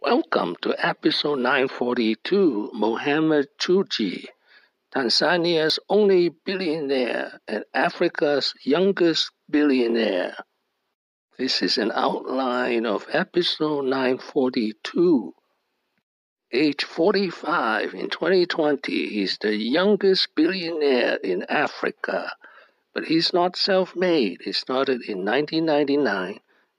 Welcome to episode 942 Mohamed Chuji, Tanzania's only billionaire and Africa's youngest billionaire. This is an outline of episode 942. Age 45 in 2020, he's the youngest billionaire in Africa. But he's not self made. He started in 1999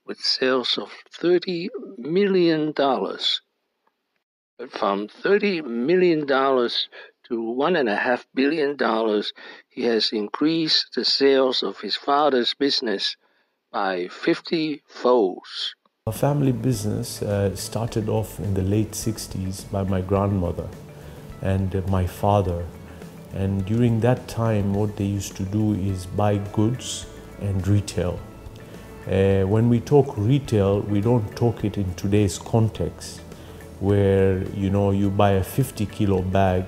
with sales of $30 million. But from $30 million to $1.5 billion, he has increased the sales of his father's business by 50 folds. Our family business uh, started off in the late 60s by my grandmother and my father. And during that time, what they used to do is buy goods and retail. Uh, when we talk retail, we don't talk it in today's context, where you know you buy a 50 kilo bag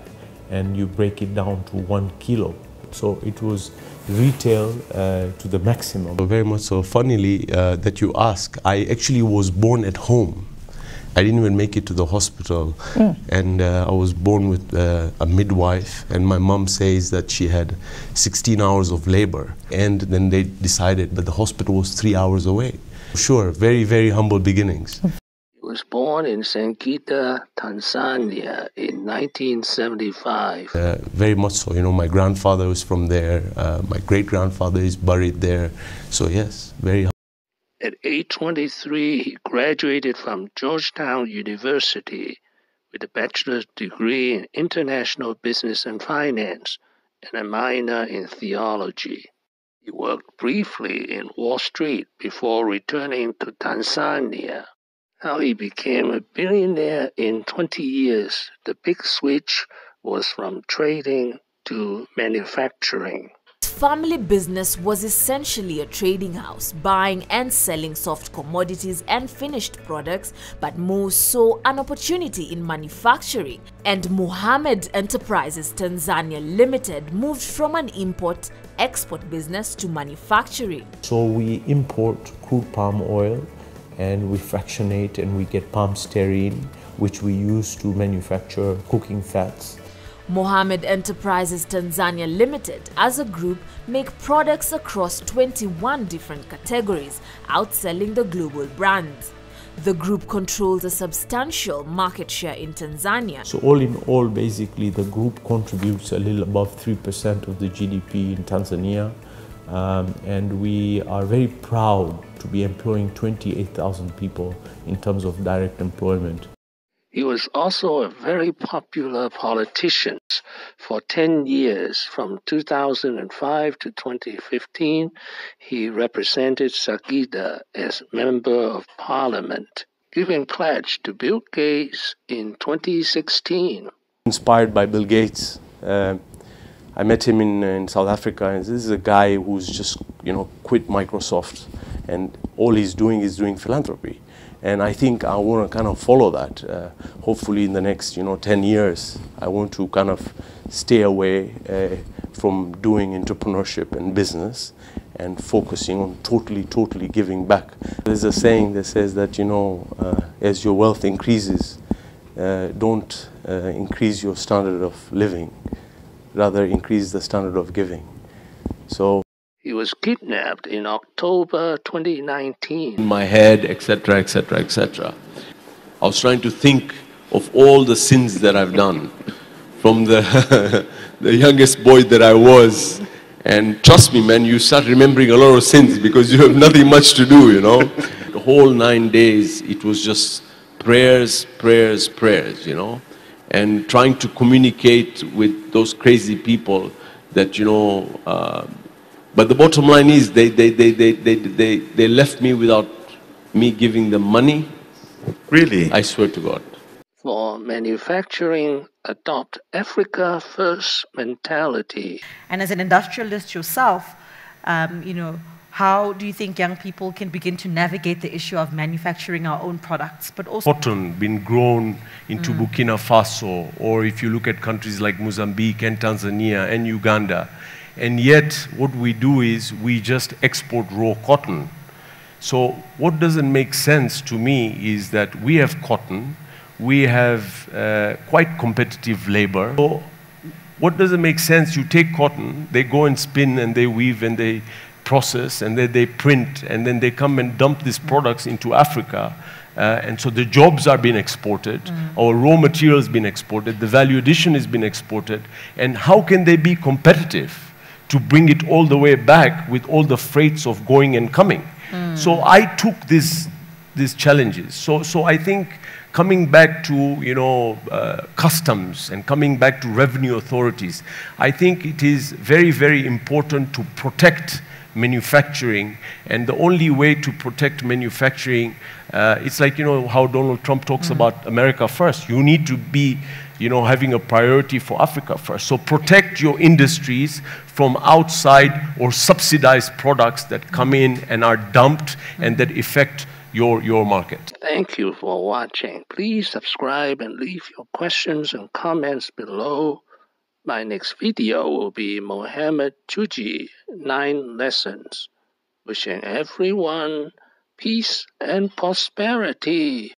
and you break it down to one kilo. So it was retail uh, to the maximum. Very much so. Funnily uh, that you ask, I actually was born at home. I didn't even make it to the hospital. Mm. And uh, I was born with uh, a midwife, and my mom says that she had 16 hours of labor. And then they decided that the hospital was three hours away. Sure, very, very humble beginnings. He was born in Sankita, Tanzania in 1975. Uh, very much so. You know, my grandfather was from there, uh, my great grandfather is buried there. So, yes, very at age 23, he graduated from Georgetown University with a bachelor's degree in international business and finance and a minor in theology. He worked briefly in Wall Street before returning to Tanzania. How he became a billionaire in 20 years, the big switch was from trading to manufacturing family business was essentially a trading house, buying and selling soft commodities and finished products, but more so an opportunity in manufacturing. And Mohammed Enterprises Tanzania Limited moved from an import-export business to manufacturing. So we import crude palm oil and we fractionate and we get palm sterine, which we use to manufacture cooking fats Mohammed Enterprises Tanzania Limited as a group make products across 21 different categories, outselling the global brands. The group controls a substantial market share in Tanzania. So all in all, basically, the group contributes a little above 3% of the GDP in Tanzania. Um, and we are very proud to be employing 28,000 people in terms of direct employment. He was also a very popular politician for 10 years from 2005 to 2015. He represented Sagida as member of parliament, giving pledge to Bill Gates in 2016. Inspired by Bill Gates, uh, I met him in, uh, in South Africa and this is a guy who's just, you know, quit Microsoft and all he's doing is doing philanthropy and I think I want to kind of follow that. Uh, hopefully, in the next you know 10 years, I want to kind of stay away uh, from doing entrepreneurship and business, and focusing on totally, totally giving back. There's a saying that says that you know, uh, as your wealth increases, uh, don't uh, increase your standard of living, rather increase the standard of giving. So was kidnapped in October 2019. In my head, etc., etc., etc. I was trying to think of all the sins that I've done from the, the youngest boy that I was. And trust me, man, you start remembering a lot of sins because you have nothing much to do, you know. the whole nine days, it was just prayers, prayers, prayers, you know. And trying to communicate with those crazy people that, you know, uh, but the bottom line is they, they, they, they, they, they, they left me without me giving them money. Really? I swear to God. For manufacturing, adopt Africa first mentality. And as an industrialist yourself, um, you know, how do you think young people can begin to navigate the issue of manufacturing our own products, but also cotton being grown into mm. Burkina Faso, or if you look at countries like Mozambique and Tanzania and Uganda, and yet, what we do is we just export raw cotton. So, what doesn't make sense to me is that we have cotton, we have uh, quite competitive labor. So what doesn't make sense? You take cotton, they go and spin and they weave and they process and then they print and then they come and dump these products into Africa. Uh, and so the jobs are being exported, mm. our raw materials being exported, the value addition is being exported. And how can they be competitive? to bring it all the way back with all the freights of going and coming. Mm. So I took this, these challenges. So, so I think coming back to you know uh, customs and coming back to revenue authorities, I think it is very very important to protect manufacturing. And the only way to protect manufacturing, uh, it's like, you know, how Donald Trump talks mm. about America first. You need to be, you know, having a priority for Africa first. So protect your industries from outside or subsidized products that come in and are dumped and that affect your, your market. Thank you for watching. Please subscribe and leave your questions and comments below. My next video will be Mohammed Chuji 9 Lessons. Wishing everyone peace and prosperity.